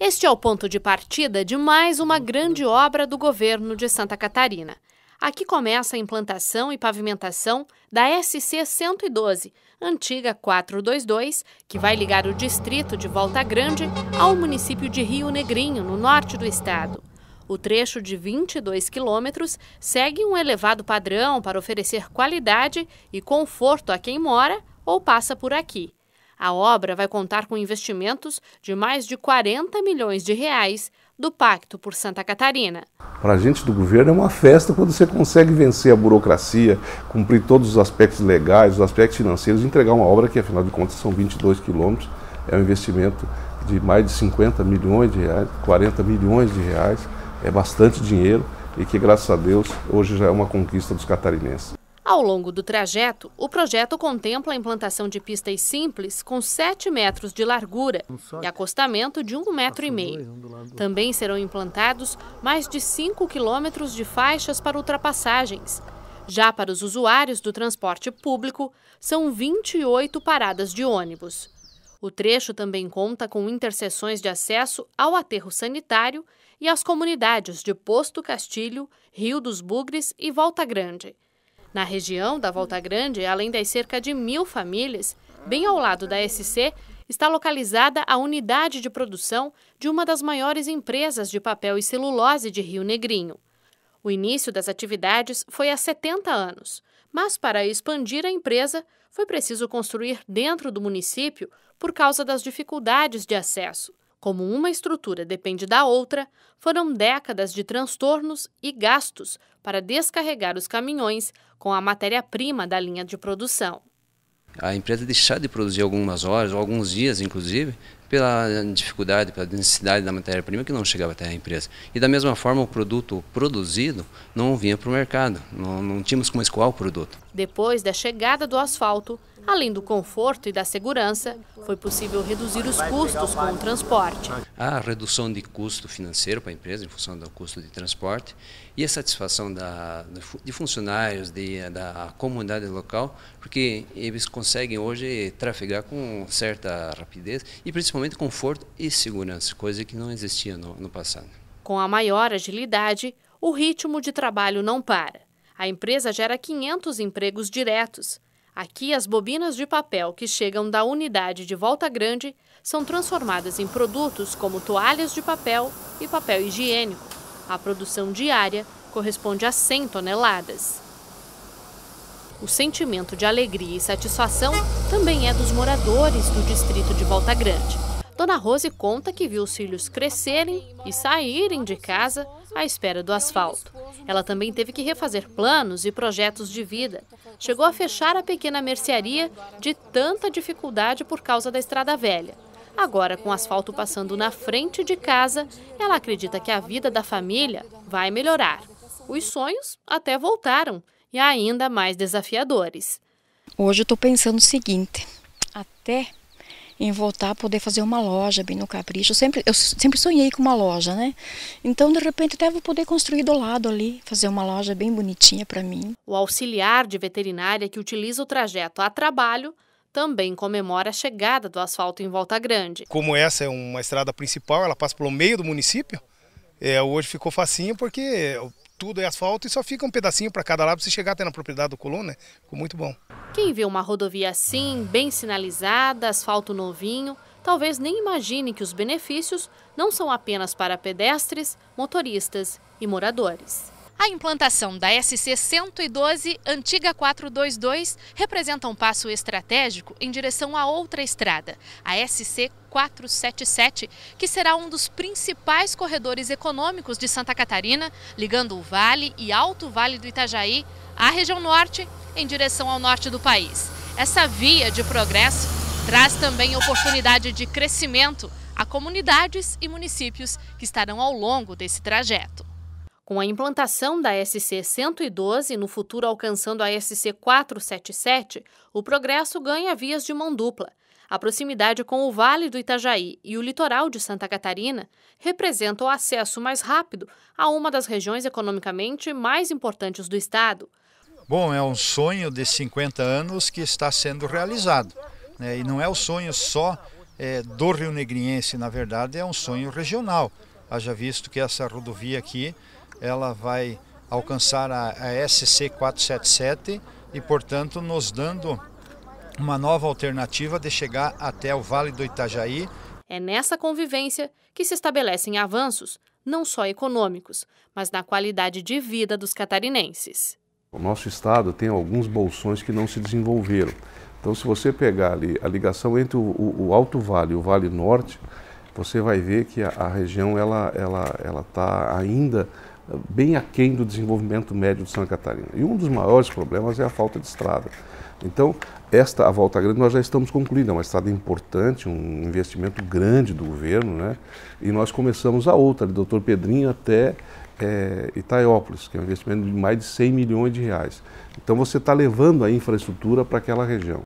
Este é o ponto de partida de mais uma grande obra do governo de Santa Catarina. Aqui começa a implantação e pavimentação da SC 112, antiga 422, que vai ligar o distrito de Volta Grande ao município de Rio Negrinho, no norte do estado. O trecho de 22 quilômetros segue um elevado padrão para oferecer qualidade e conforto a quem mora ou passa por aqui. A obra vai contar com investimentos de mais de 40 milhões de reais do Pacto por Santa Catarina. Para a gente do governo é uma festa quando você consegue vencer a burocracia, cumprir todos os aspectos legais, os aspectos financeiros, entregar uma obra que, afinal de contas, são 22 quilômetros, é um investimento de mais de 50 milhões de reais, 40 milhões de reais, é bastante dinheiro e que, graças a Deus, hoje já é uma conquista dos catarinenses. Ao longo do trajeto, o projeto contempla a implantação de pistas simples com 7 metros de largura e acostamento de 1,5 metro. E meio. Também serão implantados mais de 5 quilômetros de faixas para ultrapassagens. Já para os usuários do transporte público, são 28 paradas de ônibus. O trecho também conta com interseções de acesso ao aterro sanitário e às comunidades de Posto Castilho, Rio dos Bugres e Volta Grande. Na região da Volta Grande, além das cerca de mil famílias, bem ao lado da SC, está localizada a unidade de produção de uma das maiores empresas de papel e celulose de Rio Negrinho. O início das atividades foi há 70 anos, mas para expandir a empresa foi preciso construir dentro do município por causa das dificuldades de acesso. Como uma estrutura depende da outra, foram décadas de transtornos e gastos para descarregar os caminhões com a matéria-prima da linha de produção. A empresa deixar de produzir algumas horas, ou alguns dias inclusive, pela dificuldade, pela necessidade da matéria-prima que não chegava até a empresa. E da mesma forma, o produto produzido não vinha para o mercado, não, não tínhamos como escoar o produto. Depois da chegada do asfalto, além do conforto e da segurança, foi possível reduzir os custos com o transporte. A redução de custo financeiro para a empresa, em função do custo de transporte, e a satisfação da, de funcionários, de, da comunidade local, porque eles conseguem hoje trafegar com certa rapidez e principalmente principalmente conforto e segurança, coisa que não existia no, no passado. Com a maior agilidade, o ritmo de trabalho não para. A empresa gera 500 empregos diretos. Aqui, as bobinas de papel que chegam da unidade de Volta Grande são transformadas em produtos como toalhas de papel e papel higiênico. A produção diária corresponde a 100 toneladas. O sentimento de alegria e satisfação também é dos moradores do distrito de Volta Grande. Dona Rose conta que viu os filhos crescerem e saírem de casa à espera do asfalto. Ela também teve que refazer planos e projetos de vida. Chegou a fechar a pequena mercearia de tanta dificuldade por causa da estrada velha. Agora, com o asfalto passando na frente de casa, ela acredita que a vida da família vai melhorar. Os sonhos até voltaram e ainda mais desafiadores. Hoje eu estou pensando o seguinte: até em voltar a poder fazer uma loja bem no capricho. Eu sempre, eu sempre sonhei com uma loja, né? Então, de repente, até vou poder construir do lado ali, fazer uma loja bem bonitinha para mim. O auxiliar de veterinária que utiliza o trajeto a trabalho também comemora a chegada do asfalto em Volta Grande. Como essa é uma estrada principal, ela passa pelo meio do município, é, hoje ficou facinho porque tudo é asfalto e só fica um pedacinho para cada lado para você chegar até na propriedade do colô, Né? Ficou muito bom. Quem vê uma rodovia assim, bem sinalizada, asfalto novinho, talvez nem imagine que os benefícios não são apenas para pedestres, motoristas e moradores. A implantação da SC 112 antiga 422 representa um passo estratégico em direção a outra estrada, a SC 477, que será um dos principais corredores econômicos de Santa Catarina, ligando o Vale e Alto Vale do Itajaí à região norte em direção ao norte do país. Essa via de progresso traz também oportunidade de crescimento a comunidades e municípios que estarão ao longo desse trajeto. Com a implantação da SC-112, no futuro alcançando a SC-477, o progresso ganha vias de mão dupla. A proximidade com o Vale do Itajaí e o litoral de Santa Catarina representa o acesso mais rápido a uma das regiões economicamente mais importantes do estado. Bom, é um sonho de 50 anos que está sendo realizado. Né? E não é o sonho só é, do Rio Negriense, na verdade, é um sonho regional. Haja visto que essa rodovia aqui ela vai alcançar a, a SC477 e, portanto, nos dando uma nova alternativa de chegar até o Vale do Itajaí. É nessa convivência que se estabelecem avanços, não só econômicos, mas na qualidade de vida dos catarinenses. O nosso estado tem alguns bolsões que não se desenvolveram. Então, se você pegar ali a ligação entre o, o, o Alto Vale e o Vale Norte, você vai ver que a, a região ela ela ela está ainda bem aquém do desenvolvimento médio de Santa Catarina. E um dos maiores problemas é a falta de estrada. Então, esta a Volta Grande nós já estamos concluindo, é uma estrada importante, um investimento grande do governo, né? E nós começamos a outra, de Doutor Pedrinho até é, Itaiópolis, que é um investimento de mais de 100 milhões de reais. Então, você está levando a infraestrutura para aquela região.